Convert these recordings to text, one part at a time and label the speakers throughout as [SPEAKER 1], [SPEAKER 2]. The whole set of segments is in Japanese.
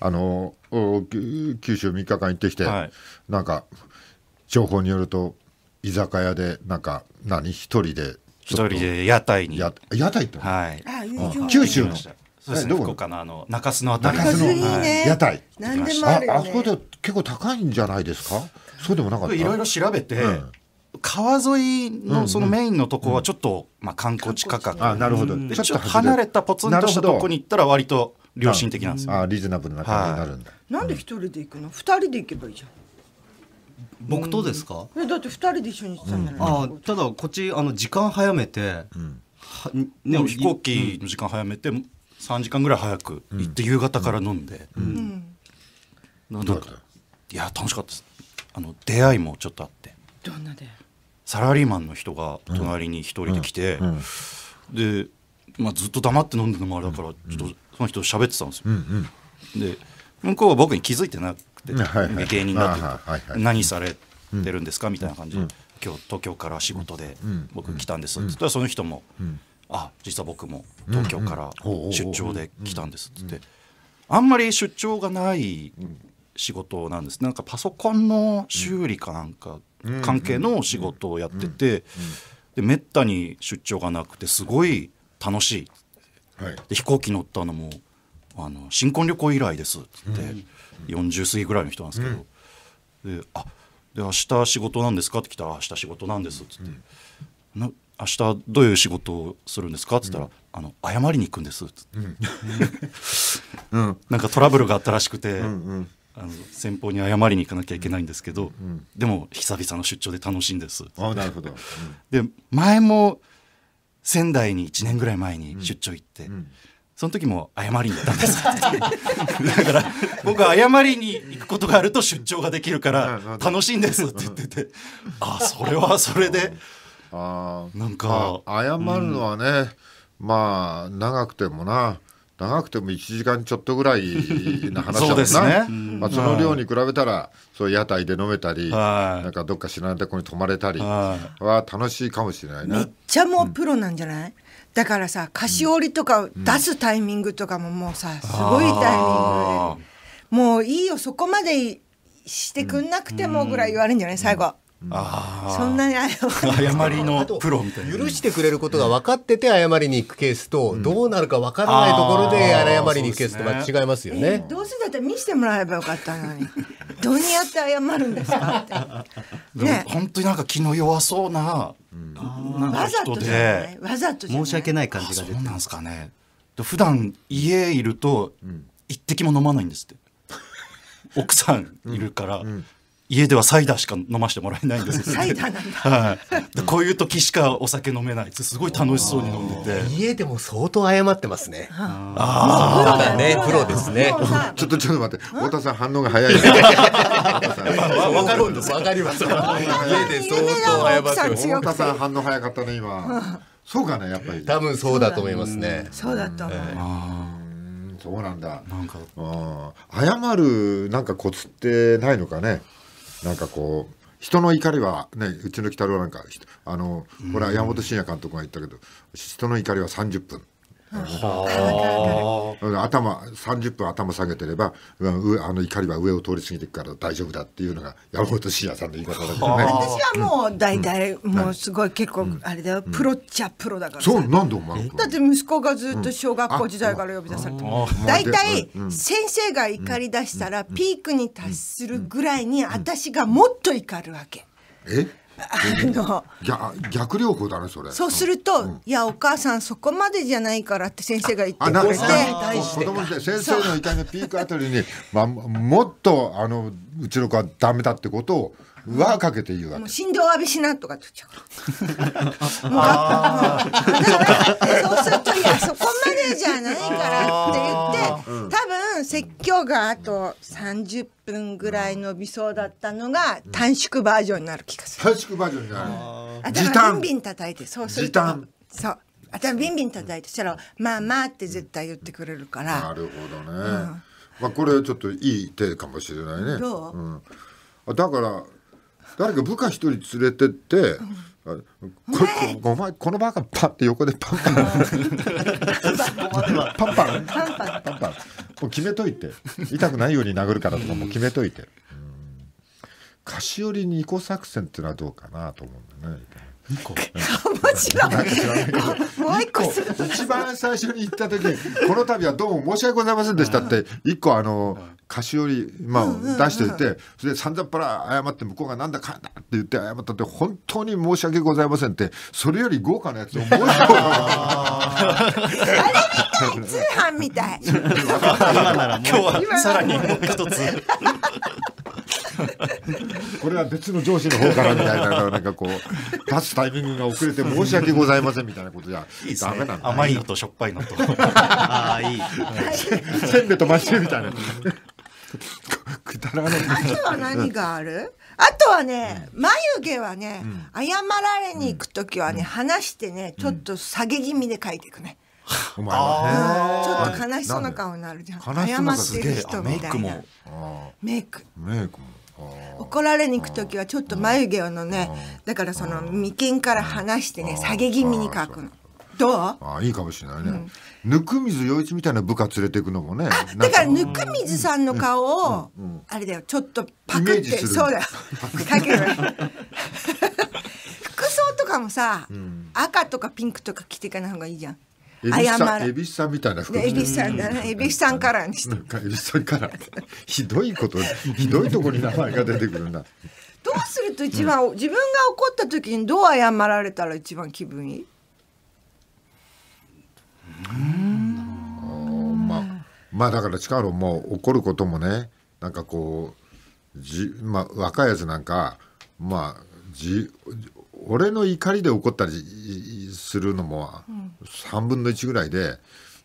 [SPEAKER 1] あの九州3日間行ってきて、はい、なんか情報によると居酒屋でなんか何一人で
[SPEAKER 2] 一人で屋台に
[SPEAKER 1] 屋台って、はい、九州の
[SPEAKER 2] そうですね、福岡のあの中洲のあたり中洲の、
[SPEAKER 1] 屋台ああそこで
[SPEAKER 2] 結構高いんじゃないですかそうでもなかったいろいろ調べて、川沿いのそのメインのとこはちょっと、まあ、観光地価格あなるほどちょっと離れたポツンとしたとこに行ったら割と良心的なんですよ、あリーズナブルな感じになるんだ、は
[SPEAKER 3] い、なんで一人で行くの二人で行けばいいじゃん
[SPEAKER 2] 僕とですか、
[SPEAKER 3] え、だって二人で一緒に行ったんじゃな
[SPEAKER 2] い、うん、あただこっちあの時間早めて、うんはね、飛行機の時間早めて三時間ぐらい早く行って夕方から飲んで、うん、うん、なんいや楽しかったですあの出会いもちょっとあってどんな出会いサラリーマンの人が隣に一人で来て、でまあ、ずっと黙って飲んでるのもあれだから、ちょっとその人喋ってたんですよ。うんうん、で向こうは僕に気づいてなくて、はいはい、芸人だっていうか、はいはい、何されてるんですか、みたいな感じで、うん、今日東京から仕事で僕来たんですって言ったらその人も「うん、あ実は僕も東京から出張で来たんです」って言ってあんまり出張がない仕事なんですなんかパソコンの修理かなんか関係の仕事をやっててでめったに出張がなくてすごい。楽しい、はい、で飛行機乗ったのもあの新婚旅行以来ですっ言って、うん、40過ぎぐらいの人なんですけど、うん、であで明日仕事なんですかって来たら明日仕事なんですっつって、うん、な明日どういう仕事をするんですかっつったら、うん、あの謝りに行くんですっつって、うん、なんかトラブルがあったらしくて。うんうんあの先方に謝りに行かなきゃいけないんですけど、うん、でも久々の出張で楽しいんです。あなるほど、うん、で前も仙台に1年ぐらい前に出張行って、うん、その時も謝りに行ったんです だから僕は謝りに行くことがあると出張ができるから楽しいんですって言っててあそれはそれであなんか謝るのはね、
[SPEAKER 1] うん、まあ長くてもな長くても1時間ちょっとぐらいの話だもんな そ、ねまあ、その量に比べたら、そう屋台で飲めたり、なんかどっか知らないとこに泊まれたりは楽しいかもしれないめっ
[SPEAKER 3] ちゃもうプロなんじゃない、うん、だからさ菓子折りとか出すタイミングとかももうさすごいタイミングでもういいよそこまでしてくんなくてもぐらい言われるんじゃない最後
[SPEAKER 2] あそん
[SPEAKER 3] なに謝りのプ
[SPEAKER 2] ロみたいな許してくれることが分かってて謝
[SPEAKER 1] りに行くケースと、うん、どうなるか分からないところで謝りに行くケースとは違いますよね、ね、
[SPEAKER 3] どうせだったら見せてもらえばよかったのにどうやって謝るんですかっ
[SPEAKER 2] て、ね、本当になんか気の弱そうな,、
[SPEAKER 3] なわざとでわざと
[SPEAKER 2] 申し訳ない感じが出てなんですかね普段家いると、一滴も飲まないんですって奥さんいるから、うんうん家ではサイダーしか飲ましてもらえないんです サイダーなんだ、はい、こういう時しかお酒飲めないってすごい楽しそうに飲んでて家でも相当謝ってますねああそうだねプロですねち
[SPEAKER 1] ょっとちょっと待って太田さん反応が早い わかるんですわかります家で相当謝って太田さん反応早かったね今そうかねやっぱり多分そうだと思いますねそうだと思う、えそうなんだ。なんか、謝るなんかコツってないのかね。なんかこう人の怒りは、ね、うちの鬼太郎なんかあのこれは山本慎也監督が言ったけど人の怒りは30分。
[SPEAKER 3] 頭
[SPEAKER 1] 30分頭下げてればあの怒りは上を通り過ぎていくから大丈夫だっていうのが山本慎也さんの言い方だけどね私はもう
[SPEAKER 3] 大体、うん、もうすごい結構あれだよ、うん、プロっちゃプロだからそうなんでお前だって息子がずっと小学校時代から呼び出されて大体、先生が怒り出したらピークに達するぐらいに私がもっと怒るわけ
[SPEAKER 1] えあの逆療法だねそれそうす
[SPEAKER 3] ると、うん、いやお母さんそこまでじゃないからって先生が言ってくれて子供時代先生の
[SPEAKER 1] 怒りのピークあたりに、まあ、もっとあのうちの子はダメだってことを輪かけて言
[SPEAKER 3] うわけ。振動浴びしなとかって言 っちゃう。だからそうするといやそこまでじゃないからって言って、多分分説教があと30分ぐらい伸びそうだったのが短縮バージョンになる気がす
[SPEAKER 1] る短縮バージョンになるあだからビンビ
[SPEAKER 3] ン叩いてそうするとそう頭ビンビン叩いてしたら「まあまあ」って絶対言ってくれるからな
[SPEAKER 1] るほどね、うん、まあ、これちょっといい手かもしれないねどう、うん、だから誰か部下一人連れてって、うこお前このバカパって横でパンパンパンパンパンパンパンパンパンもう決めといて痛くないように殴るからとかも決めといて、菓子折り2個作戦っていうのはどうかなと思うんだよね。個一番最初に行った時この度はどうも申し訳ございませんでしたって1個あの菓子折り、まあ、出していて、それで散々パラ謝って向こうがなんだかんだって言って謝ったって本当に申し訳ございませんってそれより豪華なやつをい通
[SPEAKER 3] 販みたい今ならもうさらにもう一つ
[SPEAKER 1] これは別の上司の方からみたいな、なんかこう、出すタイミングが遅れて申し訳ございませんみたいなことじゃ、ダメなんだ、ね、甘いのとしょっぱいのと。ああ、いい。せんべいとマシュみたいな。
[SPEAKER 2] くだらない。あとは何
[SPEAKER 3] がある？あとはね、眉毛はね、うん、謝られに行く時はね、うん、話してね、ちょっと下げ気味で書いていくね。お前はね、ちょっと悲しそうな顔になるじゃん。謝ってる人みたいな。メイクメイク怒られに行く時はちょっと眉毛のね、だからその眉間から離してね、下げ気味に書くの。どうあ
[SPEAKER 1] あいいかもしれないね、うん、洋一みたいな部下連れていくのもね
[SPEAKER 3] だから温水さんの顔を、うんうん、あれだよちょっとパクってそうだよかける服装とかもさ、赤とかピンクとか着ていかない方がいいじゃん謝る。エ
[SPEAKER 1] ビさんみたいな服、ね。エビさんだね。エ
[SPEAKER 3] ビさんからにし
[SPEAKER 1] て。エビさんから。ひどいこと、ひどいとこに名前が出てくるんだど
[SPEAKER 3] うすると一番、うん、自分が怒った時にどう謝られたら一番気分いい
[SPEAKER 1] まあだから近頃もう怒ることもねなんかこうじ、まあ、若いやつなんかまあじ俺の怒りで怒ったりするのも3分の1ぐらいで、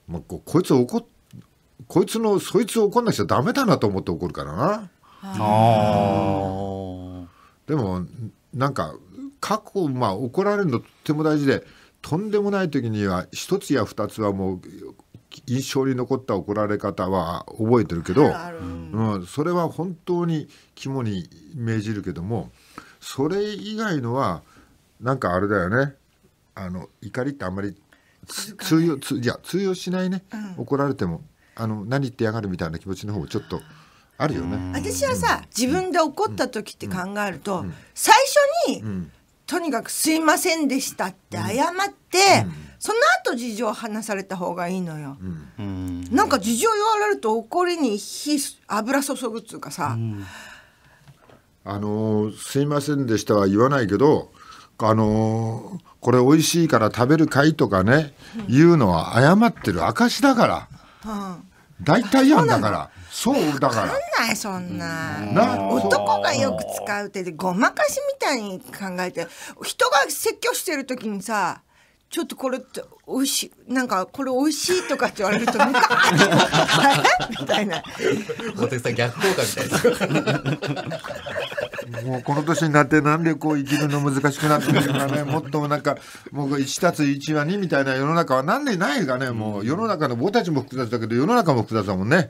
[SPEAKER 1] まあ、こいつ怒こいつのそいつ怒んなきゃダメだなと思って怒るからな。あでもなんか過去、まあ、怒られるのとっても大事でとんでもない時には一つや二つはもう印象に残った怒られ方は覚えてるけど、うん、それは本当に肝に銘じるけどもそれ以外のはなんかあれだよねあの怒りってあんまり通用通いや通用しないね、うん、怒られてもあの何言ってやがるみたいな気持ちの方もちょっと。あるよね私
[SPEAKER 3] はさ、うん、自分で怒った時って考えると、最初に、とにかく「すいませんでした」って謝って、その後事情を話された方がいいのよ、うん、なんか事情言われると怒りに火油注ぐっつうかさ、う
[SPEAKER 1] ん、あのー「すいませんでした」は言わないけどあのー、これ美味しいから食べるかいとかね、うん、言うのは謝ってる証だから、大体やんだからそうだから分
[SPEAKER 3] かんないそんなな、男がよく使う手でごまかしみたいに考えて人が説教してる時にさちょっとこれって美味しい、なんかこれ美味しいとかって言われると、むか みたいな。
[SPEAKER 2] 茂木さん逆効果みたいな。
[SPEAKER 1] もうこの年になってなんでこう生きるの難しくなってるのかね、もっともなんか、僕1たつ1は2みたいな世の中はなんでないかね、もう世の中の僕たちも複雑だけど、世の中も複雑だもんね。